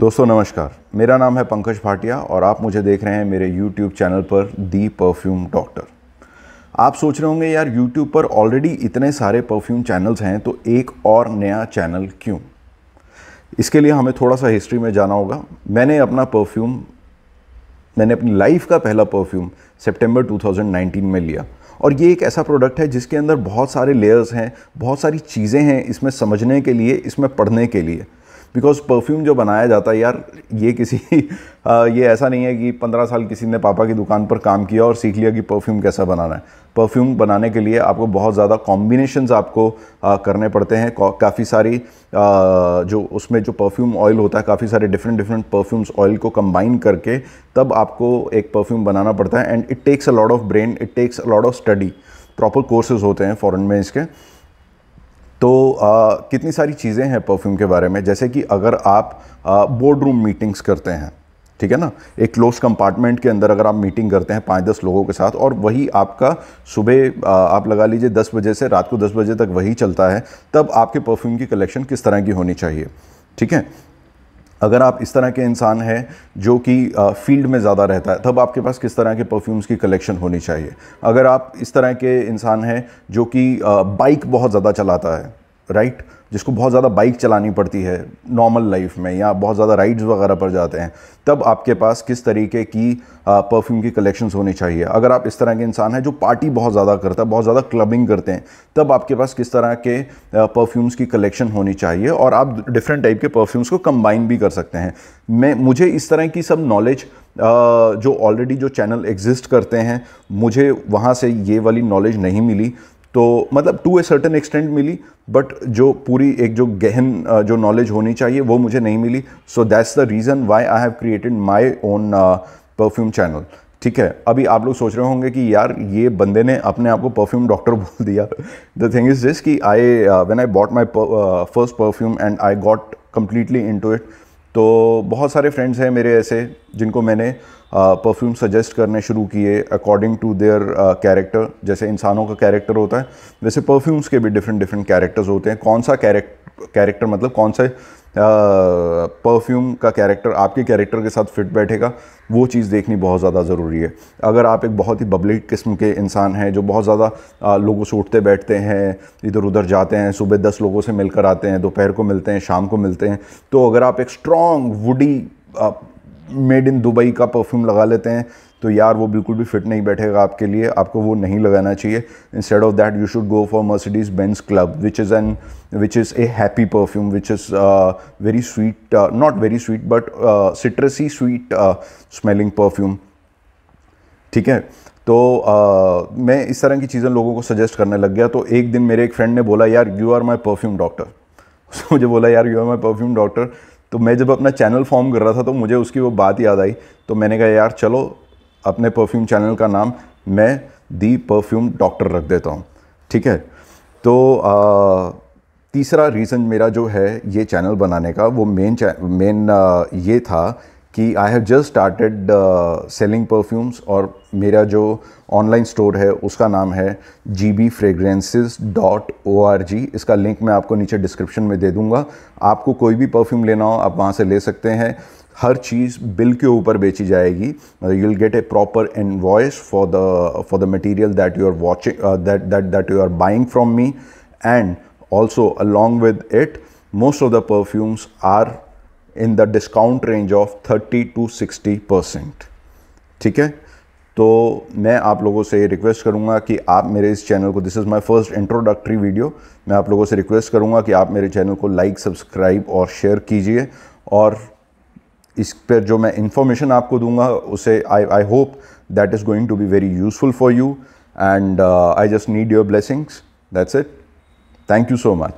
दोस्तों नमस्कार मेरा नाम है पंकज भाटिया और आप मुझे देख रहे हैं मेरे यूट्यूब चैनल पर दी परफ्यूम डॉक्टर आप सोच रहे होंगे यार यूट्यूब पर ऑलरेडी इतने सारे परफ्यूम चैनल्स हैं तो एक और नया चैनल क्यों इसके लिए हमें थोड़ा सा हिस्ट्री में जाना होगा मैंने अपना परफ्यूम मैंने अपनी लाइफ का पहला परफ्यूम सेप्टेम्बर टू में लिया और ये एक ऐसा प्रोडक्ट है जिसके अंदर बहुत सारे लेयर्स हैं बहुत सारी चीज़ें हैं इसमें समझने के लिए इसमें पढ़ने के लिए बिकॉज परफ्यूम जो बनाया जाता है यार ये किसी आ, ये ऐसा नहीं है कि पंद्रह साल किसी ने पापा की दुकान पर काम किया और सीख लिया कि परफ्यूम कैसा बनाना है परफ्यूम बनाने के लिए आपको बहुत ज़्यादा कॉम्बिनेशंस आपको आ, करने पड़ते हैं काफ़ी सारी आ, जो उसमें जो परफ्यूम ऑयल होता है काफ़ी सारे डिफरेंट डिफरेंट परफ्यूम्स ऑयल को कंबाइन करके तब आपको एक परफ्यूम बनाना पड़ता है and it takes a lot of brain it takes a lot of study proper courses होते हैं फ़ॉरन में इसके तो आ, कितनी सारी चीज़ें हैं परफ्यूम के बारे में जैसे कि अगर आप बोर्ड रूम मीटिंग्स करते हैं ठीक है ना एक क्लोज कंपार्टमेंट के अंदर अगर आप मीटिंग करते हैं पाँच दस लोगों के साथ और वही आपका सुबह आप लगा लीजिए दस बजे से रात को दस बजे तक वही चलता है तब आपके परफ्यूम की कलेक्शन किस तरह की होनी चाहिए ठीक है अगर आप इस तरह के इंसान हैं जो कि फील्ड में ज़्यादा रहता है तब आपके पास किस तरह के परफ्यूम्स की कलेक्शन होनी चाहिए अगर आप इस तरह के इंसान हैं जो कि बाइक बहुत ज़्यादा चलाता है राइट right? जिसको बहुत ज़्यादा बाइक चलानी पड़ती है नॉर्मल लाइफ में या बहुत ज़्यादा राइड्स वगैरह पर जाते हैं तब आपके पास किस तरीके की परफ्यूम की कलेक्शंस होनी चाहिए अगर आप इस तरह के इंसान हैं जो पार्टी बहुत ज़्यादा करता है बहुत ज़्यादा क्लबिंग करते हैं तब आपके पास किस तरह के परफ्यूम्स की कलेक्शन होनी चाहिए और आप डिफरेंट टाइप के परफ्यूम्स को कंबाइन भी कर सकते हैं मैं मुझे इस तरह की सब नॉलेज जो ऑलरेडी जो चैनल एग्जिस्ट करते हैं मुझे वहाँ से ये वाली नॉलेज नहीं मिली तो मतलब टू ए सर्टन एक्सटेंट मिली बट जो पूरी एक जो गहन जो नॉलेज होनी चाहिए वो मुझे नहीं मिली so that's the reason why I have created my own perfume channel ठीक है अभी आप लोग सोच रहे होंगे कि यार ये बंदे ने अपने आप को परफ्यूम डॉक्टर बोल दिया द थिंग इज़ दिस कि I when I bought my first perfume and I got completely into it तो बहुत सारे फ्रेंड्स हैं मेरे ऐसे जिनको मैंने परफ्यूम सजेस्ट करने शुरू किए अकॉर्डिंग टू देयर कैरेक्टर जैसे इंसानों का कैरेक्टर होता है वैसे परफ्यूम्स के भी डिफरेंट डिफरेंट कैरेक्टर्स होते हैं कौन सा कैरेक्टर मतलब कौन सा परफ्यूम का कैरेक्टर आपके कैरेक्टर के साथ फिट बैठेगा वो चीज़ देखनी बहुत ज़्यादा ज़रूरी है अगर आप एक बहुत ही बबली किस्म के इंसान हैं जो बहुत ज़्यादा लोगों से उठते बैठते हैं इधर उधर जाते हैं सुबह दस लोगों से मिलकर आते हैं दोपहर को मिलते हैं शाम को मिलते हैं तो अगर आप एक strong woody made in Dubai का परफ्यूम लगा लेते हैं तो यार वो बिल्कुल भी फिट नहीं बैठेगा आपके लिए आपको वो नहीं लगाना चाहिए instead of that you should go for Mercedes Benz club which is an which is a happy perfume which is very sweet not very sweet but citrusy sweet smelling perfume ठीक है तो uh, मैं इस तरह की चीज़ें लोगों को सजेस्ट करने लग गया तो एक दिन मेरे एक फ्रेंड ने बोला यार you are my perfume doctor उसने मुझे बोला यार you are my perfume doctor तो मैं जब अपना चैनल फॉर्म कर रहा था तो मुझे उसकी वो बात याद आई तो मैंने कहा यार चलो अपने परफ्यूम चैनल का नाम मैं दी परफ्यूम डॉक्टर रख देता हूँ ठीक है तो आ, तीसरा रीज़न मेरा जो है ये चैनल बनाने का वो मेन मेन ये था कि I have just started selling perfumes और मेरा जो ऑनलाइन स्टोर है उसका नाम है G B fragrances dot O R G इसका लिंक मैं आपको नीचे डिस्क्रिप्शन में दे दूंगा आपको कोई भी परफ्यूम लेना हो आप वहाँ से ले सकते हैं हर चीज़ बिल के ऊपर बेची जाएगी you will get a proper voice for the for the material that you are watching that that that you are buying from me and also along with it most of the perfumes are in the discount range of 30 to 60 percent ठीक है तो मैं आप लोगों से request करूंगा कि आप मेरे इस चैनल को this is my first introductory video मैं आप लोगों से रिक्वेस्ट करूंगा कि आप मेरे चैनल को लाइक सब्सक्राइब और शेयर कीजिए और इस पर जो मैं इंफॉर्मेशन आपको दूंगा उसे I I hope that is going to be very useful for you and I just need your blessings that's it thank you so much